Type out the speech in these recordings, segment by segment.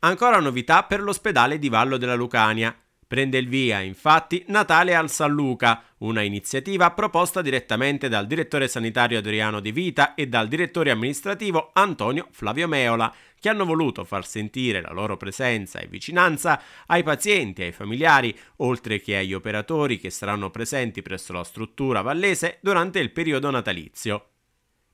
Ancora novità per l'ospedale di Vallo della Lucania. Prende il via, infatti, Natale al San Luca, una iniziativa proposta direttamente dal direttore sanitario Adriano De Vita e dal direttore amministrativo Antonio Flavio Meola, che hanno voluto far sentire la loro presenza e vicinanza ai pazienti e ai familiari, oltre che agli operatori che saranno presenti presso la struttura vallese durante il periodo natalizio.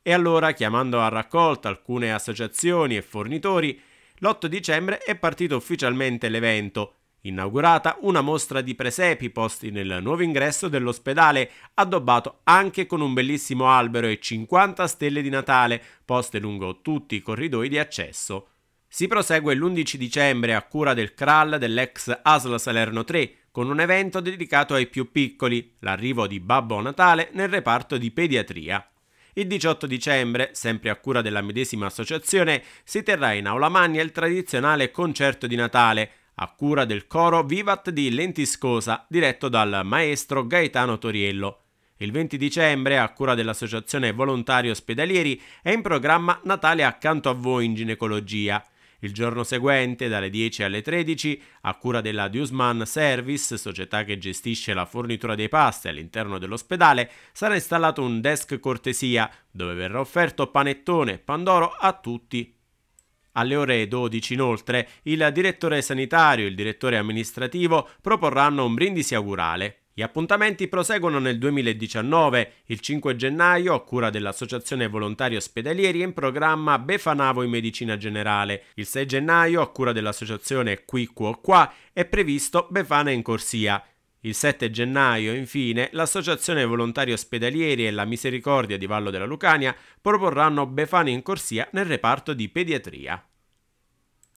E allora, chiamando a raccolta alcune associazioni e fornitori, l'8 dicembre è partito ufficialmente l'evento, inaugurata una mostra di presepi posti nel nuovo ingresso dell'ospedale, addobbato anche con un bellissimo albero e 50 stelle di Natale poste lungo tutti i corridoi di accesso. Si prosegue l'11 dicembre a cura del Kral dell'ex Asla Salerno 3 con un evento dedicato ai più piccoli, l'arrivo di Babbo Natale nel reparto di pediatria. Il 18 dicembre, sempre a cura della medesima associazione, si terrà in Aula Magna il tradizionale concerto di Natale, a cura del coro Vivat di Lentiscosa, diretto dal maestro Gaetano Toriello. Il 20 dicembre, a cura dell'Associazione Volontari Ospedalieri, è in programma Natale accanto a voi in ginecologia. Il giorno seguente, dalle 10 alle 13, a cura della Dusman Service, società che gestisce la fornitura dei pasti all'interno dell'ospedale, sarà installato un desk cortesia dove verrà offerto panettone e pandoro a tutti alle ore 12 inoltre il direttore sanitario e il direttore amministrativo proporranno un brindisi augurale. Gli appuntamenti proseguono nel 2019. Il 5 gennaio, a cura dell'Associazione Volontari Ospedalieri, è in programma Befanavo in Medicina Generale. Il 6 gennaio, a cura dell'Associazione Qui Quo Qua, è previsto Befana in Corsia. Il 7 gennaio, infine, l'Associazione Volontari Ospedalieri e la Misericordia di Vallo della Lucania proporranno Befana in Corsia nel reparto di pediatria.